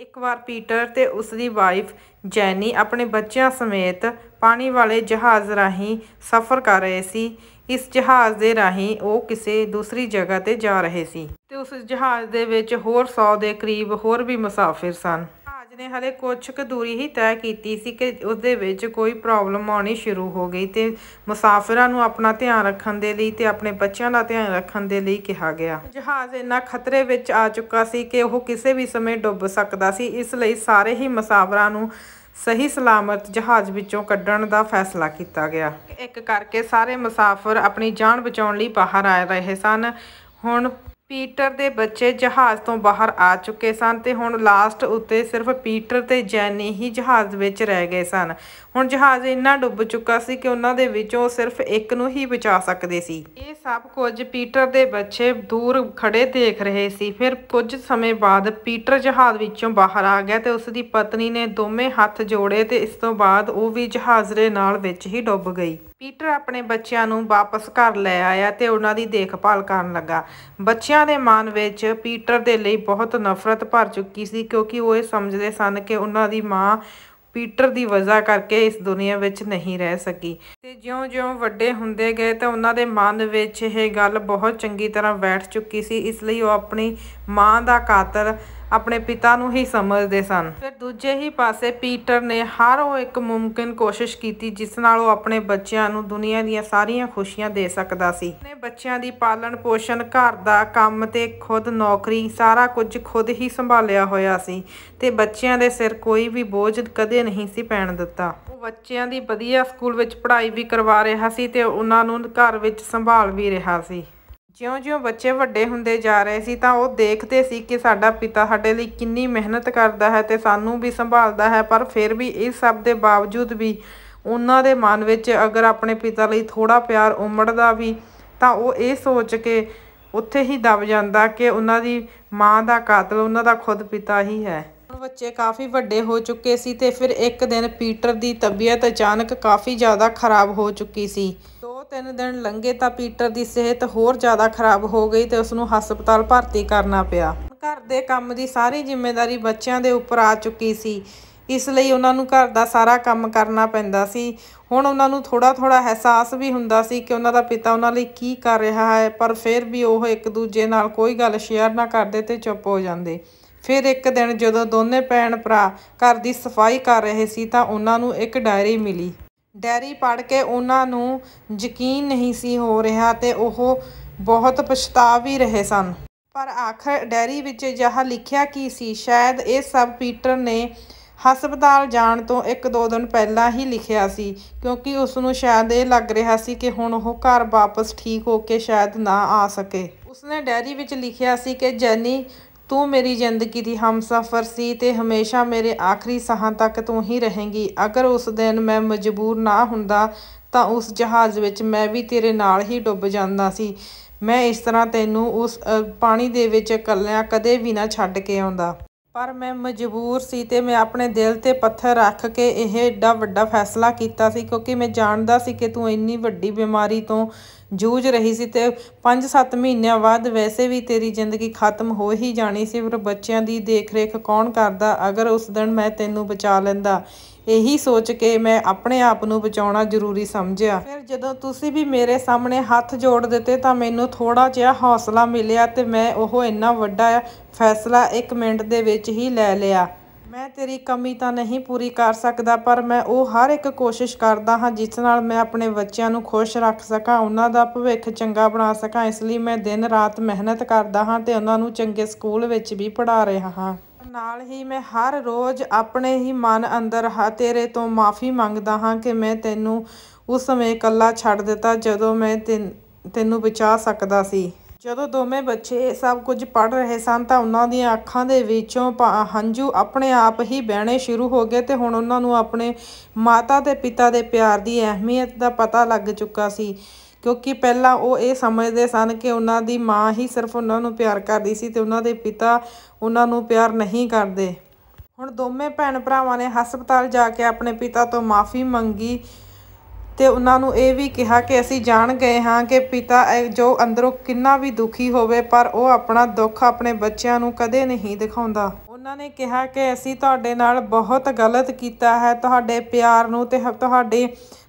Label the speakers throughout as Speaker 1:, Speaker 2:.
Speaker 1: ਇੱਕ ਵਾਰ ਪੀਟਰ ਤੇ ਉਸ ਦੀ ਵਾਈਫ ਜੈਨੀ ਆਪਣੇ ਬੱਚਿਆਂ ਸਮੇਤ ਪਾਣੀ ਵਾਲੇ ਜਹਾਜ਼ ਰਾਹੀਂ ਸਫ਼ਰ ਕਰ ਰਹੇ ਸੀ ਇਸ ਜਹਾਜ਼ ਦੇ ਰਾਹੀਂ ਉਹ ਕਿਸੇ ਦੂਸਰੀ ਜਗ੍ਹਾ ਤੇ ਜਾ ਰਹੇ ਸੀ ਤੇ ਉਸ ਜਹਾਜ਼ ਦੇ ਵਿੱਚ ਹੋਰ 100 ਦੇ ਕਰੀਬ ਹੋਰ ਵੀ ਮੁਸਾਫਿਰ ਸਨ ਜਹਾਜ਼ ਨੇ ਹਲੇ ਕੁਛ ਕੁ ਦੂਰੀ ਹੀ ਤੈਅ ਕੀਤੀ ਸੀ ਕਿ ਉਸ ਦੇ ਵਿੱਚ ਕੋਈ ਪ੍ਰੋਬਲਮ ਆਉਣੀ ਸ਼ੁਰੂ ਹੋ ਗਈ ਤੇ ਮੁਸਾਫਰਾਂ ਨੂੰ ਆਪਣਾ ਧਿਆਨ ਰੱਖਣ ਦੇ ਲਈ ਤੇ ਆਪਣੇ ਬੱਚਿਆਂ ਦਾ ਧਿਆਨ ਰੱਖਣ ਦੇ ਲਈ ਕਿਹਾ ਗਿਆ ਜਹਾਜ਼ ਇੰਨਾ ਖਤਰੇ ਵਿੱਚ ਆ ਚੁੱਕਾ ਸੀ ਕਿ ਉਹ ਕਿਸੇ ਵੀ ਸਮੇਂ ਡੁੱਬ ਸਕਦਾ ਸੀ ਇਸ ਲਈ ਸਾਰੇ ਹੀ ਮੁਸਾਫਰਾਂ ਨੂੰ ਸਹੀ ਸਲਾਮਤ ਜਹਾਜ਼ ਵਿੱਚੋਂ ਕੱਢਣ ਦਾ ਫੈਸਲਾ ਕੀਤਾ ਗਿਆ ਇੱਕ ਕਰਕੇ ਸਾਰੇ ਮੁਸਾਫਰ ਆਪਣੀ ਜਾਨ ਬਚਾਉਣ ਲਈ ਬਾਹਰ ਆ ਰਹੇ ਸਨ ਹੁਣ ਪੀਟਰ ਦੇ ਬੱਚੇ ਜਹਾਜ਼ ਤੋਂ ਬਾਹਰ ਆ ਚੁੱਕੇ ਸਨ ਤੇ ਹੁਣ ਲਾਸਟ ਉੱਤੇ ਸਿਰਫ ਪੀਟਰ ਤੇ ਜੈਨੀ ਹੀ ਜਹਾਜ਼ ਵਿੱਚ ਰਹਿ ਗਏ ਸਨ ਹੁਣ ਜਹਾਜ਼ ਇੰਨਾ ਡੁੱਬ ਚੁੱਕਾ ਸੀ ਕਿ ਉਹਨਾਂ ਦੇ ਵਿੱਚੋਂ ਸਿਰਫ ਇੱਕ ਨੂੰ ਹੀ ਬਚਾ ਸਕਦੇ ਸੀ ਇਹ ਸਭ ਕੁਝ ਪੀਟਰ ਦੇ ਬੱਚੇ ਦੂਰ ਖੜੇ ਦੇਖ ਰਹੇ ਸੀ ਫਿਰ ਕੁਝ ਸਮੇਂ ਬਾਅਦ ਪੀਟਰ ਜਹਾਜ਼ ਵਿੱਚੋਂ ਬਾਹਰ ਆ ਗਿਆ ਤੇ ਉਸ ਦੀ ਪਤਨੀ ਨੇ ਦੋਵੇਂ ਹੱਥ ਜੋੜੇ ਤੇ ਇਸ ਤੋਂ ਬਾਅਦ ਉਹ ਵੀ ਜਹਾਜ਼ ਦੇ ਨਾਲ ਵਿੱਚ ਹੀ ਡੁੱਬ ਗਈ ਪੀਟਰ ਆਪਣੇ ਬੱਚਿਆਂ ਨੂੰ ਵਾਪਸ ਘਰ ਲੈ ਆਇਆ ਤੇ ਉਹਨਾਂ ਦੀ ਦੇਖਭਾਲ ਕਰਨ ਲੱਗਾ ਬੱਚਿਆਂ ਦੇ ਮਨ ਵਿੱਚ ਪੀਟਰ ਦੇ ਲਈ ਬਹੁਤ ਨਫ਼ਰਤ ਭਰ ਚੁੱਕੀ ਸੀ ਕਿਉਂਕਿ ਉਹ ਇਹ ਸਮਝਦੇ ਸਨ ਕਿ ਉਹਨਾਂ ਦੀ ਮਾਂ ਪੀਟਰ ਦੀ ਵਜ੍ਹਾ ਕਰਕੇ ਇਸ ਦੁਨੀਆ ਵਿੱਚ ਨਹੀਂ ਰਹਿ ਸਕੀ ਤੇ ਜਿਉਂ-ਜਿਉਂ ਵੱਡੇ ਹੁੰਦੇ ਗਏ ਤਾਂ ਉਹਨਾਂ ਦੇ ਮਨ ਵਿੱਚ ਇਹ ਗੱਲ ਬਹੁਤ ਚੰਗੀ ਤਰ੍ਹਾਂ ਬੈਠ ਚੁੱਕੀ ਸੀ ਇਸ ਲਈ ਉਹ ਆਪਣੀ ਮਾਂ ਦਾ ਕਾਤਰ ਆਪਣੇ ਪਿਤਾ ਨੂੰ ਹੀ ਸਮਝਦੇ ਸਨ ਫਿਰ ਦੂਜੇ ਹੀ ਪਾਸੇ ਪੀਟਰ ਨੇ ਹਰ ਉਹ ਇੱਕ ਮੁਮਕਿਨ ਕੋਸ਼ਿਸ਼ ਕੀਤੀ ਜਿਸ ਨਾਲ ਉਹ ਆਪਣੇ ਬੱਚਿਆਂ ਨੂੰ ਦੁਨੀਆ ਦੀਆਂ ਸਾਰੀਆਂ ਖੁਸ਼ੀਆਂ ਦੇ ਸਕਦਾ ਸੀ ਆਪਣੇ ਬੱਚਿਆਂ ਦੀ ਪਾਲਣ ਪੋਸ਼ਣ ਘਰ ਦਾ ਕੰਮ ਤੇ ਖੁਦ ਨੌਕਰੀ ਸਾਰਾ ਕੁਝ ਖੁਦ ਹੀ ਸੰਭਾਲਿਆ ਹੋਇਆ ਸੀ ਤੇ ਬੱਚਿਆਂ ਦੇ ਸਿਰ ਕੋਈ ਵੀ ਬੋਝ ਕਦੇ ਨਹੀਂ ਸੀ ਪੈਣ ਦਿੱਤਾ ਉਹ ਬੱਚਿਆਂ ਦੀ ਵਧੀਆ ਸਕੂਲ ਵਿੱਚ ਪੜ੍ਹਾਈ ਵੀ ਕਰਵਾ ਰਿਹਾ ਸੀ ਤੇ ਉਹਨਾਂ ਨੂੰ ਘਰ ਵਿੱਚ ਸੰਭਾਲ ਵੀ ਰਿਹਾ ਸੀ ਜਿਉਂ-ਜਿਉਂ ਬੱਚੇ ਵੱਡੇ ਹੁੰਦੇ ਜਾ ਰਹੇ ਸੀ ਤਾਂ ਉਹ ਦੇਖਦੇ ਸੀ ਕਿ ਸਾਡਾ ਪਿਤਾ ਸਾਡੇ ਲਈ ਕਿੰਨੀ ਮਿਹਨਤ ਕਰਦਾ ਹੈ ਤੇ ਸਾਨੂੰ ਵੀ ਸੰਭਾਲਦਾ ਹੈ ਪਰ ਫਿਰ ਵੀ ਇਸ ਸਭ ਦੇ ਬਾਵਜੂਦ ਵੀ ਉਹਨਾਂ ਦੇ ਮਨ ਵਿੱਚ ਅਗਰ ਆਪਣੇ ਪਿਤਾ ਲਈ ਥੋੜਾ ਪਿਆਰ ਉਮੜਦਾ ਵੀ ਤਾਂ ਉਹ ਇਹ ਸੋਚ ਕੇ ਉੱਥੇ ਹੀ ਦਬ ਜਾਂਦਾ ਕਿ ਉਹਨਾਂ ਦੀ ਮਾਂ ਦਾ ਕਾਤਲ ਉਹਨਾਂ ਦਾ ਖੁਦ ਪਿਤਾ ਹੀ ਹੈ ਬੱਚੇ ਕਾਫੀ ਵੱਡੇ ਹੋ ਚੁੱਕੇ ਸੀ ਤੇ ਫਿਰ ਇੱਕ ਦਿਨ ਪੀਟਰ ਦੀ ਤਬੀਅਤ ਅਚਾਨਕ ਕਾਫੀ ਜ਼ਿਆਦਾ ਖਰਾਬ ਹੋ ਚੁੱਕੀ ਸੀ ਤਿੰਨ ਦਿਨ ਲੰਘੇ ਤਾਂ ਪੀਟਰ ਦੀ ਸਿਹਤ ਹੋਰ ਜ਼ਿਆਦਾ ਖਰਾਬ ਹੋ ਗਈ ਤੇ ਉਸ ਨੂੰ ਹਸਪਤਾਲ ਭਰਤੀ ਕਰਨਾ ਪਿਆ ਘਰ ਦੇ ਕੰਮ ਦੀ ਸਾਰੀ ਜ਼ਿੰਮੇਵਾਰੀ ਬੱਚਿਆਂ ਦੇ ਉੱਪਰ ਆ ਚੁੱਕੀ ਸੀ ਇਸ ਲਈ ਉਹਨਾਂ ਨੂੰ ਘਰ ਦਾ ਸਾਰਾ ਕੰਮ ਕਰਨਾ ਪੈਂਦਾ ਸੀ ਹੁਣ ਉਹਨਾਂ ਨੂੰ ਥੋੜਾ ਥੋੜਾ ਅਹਿਸਾਸ ਵੀ ਹੁੰਦਾ ਸੀ ਕਿ ਉਹਨਾਂ ਦਾ ਪਿਤਾ ਉਹਨਾਂ ਲਈ ਕੀ ਕਰ ਰਿਹਾ ਹੈ ਪਰ ਫਿਰ ਵੀ ਉਹ ਇੱਕ ਦੂਜੇ ਨਾਲ ਕੋਈ ਗੱਲ ਸ਼ੇਅਰ ਨਾ ਕਰਦੇ ਤੇ ਚੁੱਪ ਹੋ ਜਾਂਦੇ ਫਿਰ ਇੱਕ ਦਿਨ ਜਦੋਂ ਦੋਨੇ ਭੈਣ ਭਰਾ ਘਰ ਦੀ ਸਫਾਈ ਕਰ ਰਹੇ ਸੀ ਤਾਂ ਉਹਨਾਂ ਨੂੰ ਇੱਕ ਡਾਇਰੀ ਮਿਲੀ ਡੈਰੀ ਪੜ ਕੇ ਉਹਨਾਂ ਨੂੰ ਯਕੀਨ ਨਹੀਂ ਸੀ ਹੋ ਰਿਹਾ ਤੇ ਉਹ ਬਹੁਤ ਪਛਤਾ ਵੀ ਰਹੇ ਸਨ ਪਰ ਆਖਰ ਡੈਰੀ ਵਿੱਚ ਜਹ ਲਿਖਿਆ ਕੀ ਸੀ ਸ਼ਾਇਦ ਇਹ ਸਭ ਪੀਟਰ ਨੇ ਹਸਪਤਾਲ ਜਾਣ ਤੋਂ ਇੱਕ ਦੋ ਦਿਨ ਪਹਿਲਾਂ ਹੀ ਲਿਖਿਆ ਸੀ ਕਿਉਂਕਿ ਉਸ ਨੂੰ ਸ਼ਾਇਦ ਇਹ ਲੱਗ ਰਿਹਾ ਸੀ ਕਿ ਹੁਣ ਉਹ ਘਰ ਵਾਪਸ ਠੀਕ ਹੋ ਕੇ ਸ਼ਾਇਦ ਨਾ ਆ ਸਕੇ ਉਸਨੇ ਡੈਰੀ ਵਿੱਚ ਲਿਖਿਆ ਸੀ ਕਿ ਜੈਨੀ ਤੂੰ ਮੇਰੀ ਜ਼ਿੰਦਗੀ ਦੀ ਹਮਸਫਰ ਸੀ ਤੇ ਹਮੇਸ਼ਾ ਮੇਰੇ ਆਖਰੀ ਸਾਹਾਂ ਤੱਕ ਤੂੰ ਹੀ ਰਹੇਂਗੀ ਅਗਰ ਉਸ ਦਿਨ ਮੈਂ ਮਜਬੂਰ ਨਾ ਹੁੰਦਾ ਤਾਂ ਉਸ ਜਹਾਜ਼ ਵਿੱਚ ਮੈਂ ਵੀ ਤੇਰੇ ਨਾਲ ਹੀ ਡੁੱਬ ਜਾਂਦਾ ਸੀ ਮੈਂ ਇਸ ਤਰ੍ਹਾਂ ਤੈਨੂੰ ਉਸ ਪਾਣੀ ਦੇ ਵਿੱਚ ਇਕੱਲਿਆਂ ਕਦੇ ਵੀ ਨਾ ਛੱਡ ਕੇ ਆਉਂਦਾ ਪਰ ਮੈਂ ਮਜਬੂਰ ਸੀ ਤੇ ਮੈਂ ਆਪਣੇ ਦਿਲ ਤੇ ਪੱਥਰ ਰੱਖ ਕੇ ਇਹ ਏਡਾ ਵੱਡਾ ਫੈਸਲਾ ਕੀਤਾ ਸੀ ਕਿਉਂਕਿ ਮੈਂ ਜਾਣਦਾ ਸੀ ਕਿ ਤੂੰ ਇੰਨੀ ਵੱਡੀ ਬਿਮਾਰੀ ਤੋਂ ਜੂਝ ਰਹੀ ਸੀ ਤੇ 5-7 ਮਹੀਨਿਆਂ ਬਾਅਦ ਵੈਸੇ ਵੀ ਤੇਰੀ ਜ਼ਿੰਦਗੀ ਖਤਮ ਹੋ ਹੀ ਜਾਣੀ ਸੀ ਪਰ ਬੱਚਿਆਂ ਦੀ ਦੇਖਰੇਖ ਕੌਣ ਕਰਦਾ ਅਗਰ ਉਸ ਦਿਨ ਮੈਂ ਤੈਨੂੰ ਬਚਾ ਲੈਂਦਾ ਇਹੀ ਸੋਚ ਕੇ ਮੈਂ ਆਪਣੇ ਆਪ ਨੂੰ ਬਚਾਉਣਾ ਜ਼ਰੂਰੀ ਸਮਝਿਆ ਫਿਰ ਜਦੋਂ ਤੁਸੀਂ ਵੀ ਮੇਰੇ ਸਾਹਮਣੇ ਹੱਥ ਜੋੜ ਦਿੱਤੇ ਤਾਂ ਮੈਨੂੰ ਥੋੜਾ ਜਿਹਾ ਹੌਸਲਾ ਮਿਲਿਆ ਤੇ ਮੈਂ ਉਹ ਇੰਨਾ ਵੱਡਾ ਫੈਸਲਾ 1 ਮਿੰਟ ਦੇ ਵਿੱਚ ਹੀ ਲੈ ਲਿਆ ਮੈਂ ਤੇਰੀ ਕਮੀ ਤਾਂ ਨਹੀਂ ਪੂਰੀ ਕਰ ਸਕਦਾ ਪਰ ਮੈਂ ਉਹ ਹਰ ਇੱਕ ਕੋਸ਼ਿਸ਼ ਕਰਦਾ ਹਾਂ ਜਿਸ ਨਾਲ ਮੈਂ ਆਪਣੇ ਬੱਚਿਆਂ ਨੂੰ ਖੁਸ਼ ਰੱਖ ਸਕਾਂ ਉਹਨਾਂ ਦਾ ਭਵਿੱਖ ਚੰਗਾ ਬਣਾ ਸਕਾਂ ਇਸ ਲਈ ਮੈਂ ਦਿਨ ਰਾਤ ਮਿਹਨਤ ਕਰਦਾ ਹਾਂ ਤੇ ਉਹਨਾਂ ਨੂੰ ਚੰਗੇ ਸਕੂਲ ਵਿੱਚ ਵੀ ਪੜ੍ਹਾ ਰਿਹਾ ਹਾਂ ਨਾਲ ਹੀ ਮੈਂ ਹਰ ਰੋਜ਼ ਆਪਣੇ ਹੀ ਮਨ ਅੰਦਰ ਹਾ ਤੇਰੇ ਤੋਂ ਮਾਫੀ ਮੰਗਦਾ ਹਾਂ ਕਿ ਮੈਂ ਤੈਨੂੰ ਉਸ ਸਮੇਂ ਇਕੱਲਾ ਛੱਡ ਦਿੱਤਾ ਜਦੋਂ ਮੈਂ ਤੈਨੂੰ ਬਚਾ ਸਕਦਾ ਸੀ ਜਦੋਂ ਦੋਵੇਂ ਬੱਚੇ ਸਭ ਕੁਝ ਪੜ ਰਹੇ ਸਨ ਤਾਂ ਉਹਨਾਂ ਦੀਆਂ ਅੱਖਾਂ ਦੇ ਵਿੱਚੋਂ ਹੰਝੂ ਆਪਣੇ ਆਪ ਹੀ ਵਹਿਣੇ ਸ਼ੁਰੂ ਹੋ ਗਏ ਤੇ ਹੁਣ ਉਹਨਾਂ ਨੂੰ ਆਪਣੇ ਮਾਤਾ ਤੇ ਪਿਤਾ ਦੇ ਪਿਆਰ ਦੀ ਅਹਿਮੀਅਤ ਦਾ ਪਤਾ ਲੱਗ ਚੁੱਕਾ ਸੀ ਕਿਉਂਕਿ ਪਹਿਲਾਂ ਉਹ ਇਹ ਸਮਝਦੇ ਸਨ ਕਿ ਉਹਨਾਂ ਦੀ ਮਾਂ ਹੀ ਸਿਰਫ ਉਹਨਾਂ ਨੂੰ ਪਿਆਰ ਕਰਦੀ ਸੀ ਤੇ ਉਹਨਾਂ ਦੇ ਪਿਤਾ ਉਹਨਾਂ ਨੂੰ ਪਿਆਰ ਨਹੀਂ ਕਰਦੇ ਹੁਣ ਦੋਵੇਂ ਭੈਣ ਭਰਾਵਾਂ ਨੇ ਹਸਪਤਾਲ ਜਾ ਕੇ ਆਪਣੇ ਪਿਤਾ ਤੋਂ ਮਾਫੀ ਮੰਗੀ ਤੇ ਉਹਨਾਂ ਨੂੰ ਇਹ ਵੀ ਕਿਹਾ ਕਿ ਅਸੀਂ ਜਾਣ ਗਏ ਹਾਂ ਕਿ ਪਿਤਾ ਜੋ ਅੰਦਰੋਂ ਕਿੰਨਾ ਵੀ ਦੁਖੀ ਹੋਵੇ ਪਰ ਉਹ ਆਪਣਾ ਦੁੱਖ ਆਪਣੇ ਬੱਚਿਆਂ ਨੂੰ ਕਦੇ ਨਹੀਂ ਦਿਖਾਉਂਦਾ ਉਹਨਾਂ ਨੇ ਕਿਹਾ ਕਿ ਅਸੀਂ ਤੁਹਾਡੇ ਨਾਲ ਬਹੁਤ ਗਲਤ ਕੀਤਾ ਹੈ ਤੁਹਾਡੇ ਪਿਆਰ ਨੂੰ ਤੇ ਤੁਹਾਡੇ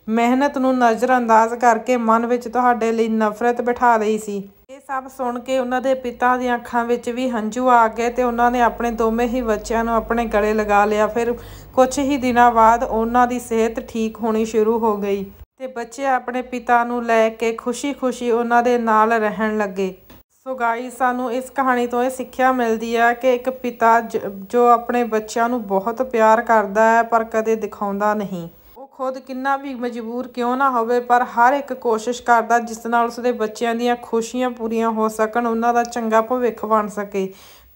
Speaker 1: ਮਿਹਨਤ ਨੂੰ ਨਜ਼ਰਅੰਦਾਜ਼ ਕਰਕੇ ਮਨ ਵਿੱਚ ਤੁਹਾਡੇ ਲਈ ਨਫ਼ਰਤ ਬਿਠਾ ਲਈ ਸੀ ਇਹ ਸਭ ਸੁਣ ਕੇ ਉਹਨਾਂ ਦੇ ਪਿਤਾ ਦੀਆਂ ਅੱਖਾਂ ਵਿੱਚ ਵੀ ਹੰਝੂ ਆ ਗਏ ਤੇ ਉਹਨਾਂ ਨੇ ਆਪਣੇ ਦੋਵੇਂ ਹੀ ਬੱਚਿਆਂ ਨੂੰ ਆਪਣੇ ਗਲੇ ਲਗਾ ਲਿਆ ਫਿਰ ਕੁਝ ਹੀ ਦਿਨਾਂ ਬਾਅਦ ਉਹਨਾਂ ਦੀ ਸਿਹਤ ਠੀਕ ਹੋਣੀ ਸ਼ੁਰੂ ਹੋ ਗਈ ਤੇ ਬੱਚੇ ਆਪਣੇ ਪਿਤਾ ਨੂੰ ਲੈ ਕੇ ਖੁਸ਼ੀ-ਖੁਸ਼ੀ ਉਹਨਾਂ ਦੇ ਨਾਲ ਰਹਿਣ ਲੱਗੇ ਸੋ ਗਾਈ ਸਾਨੂੰ ਇਸ ਕਹਾਣੀ ਤੋਂ ਇਹ ਸਿੱਖਿਆ ਮਿਲਦੀ ਹੈ ਕਿ ਇੱਕ ਪਿਤਾ ਜੋ ਆਪਣੇ ਬੱਚਿਆਂ ਨੂੰ ਬਹੁਤ ਪਿਆਰ ਕਰਦਾ ਹੈ ਪਰ ਕਦੇ ਦਿਖਾਉਂਦਾ ਨਹੀਂ ਖੁਦ ਕਿੰਨਾ ਵੀ ਮਜਬੂਰ ਕਿਉਂ ਨਾ ਹੋਵੇ ਪਰ ਹਰ ਇੱਕ ਕੋਸ਼ਿਸ਼ ਕਰਦਾ ਜਿਸ ਨਾਲ ਉਸਦੇ ਬੱਚਿਆਂ ਦੀਆਂ ਖੁਸ਼ੀਆਂ ਪੂਰੀਆਂ ਹੋ ਸਕਣ ਉਹਨਾਂ ਦਾ ਚੰਗਾ ਭਵਿੱਖ ਬਣ ਸਕੇ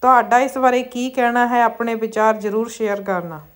Speaker 1: ਤੁਹਾਡਾ ਇਸ ਬਾਰੇ ਕੀ ਕਹਿਣਾ ਹੈ ਆਪਣੇ ਵਿਚਾਰ ਜ਼ਰੂਰ ਸ਼ੇਅਰ ਕਰਨਾ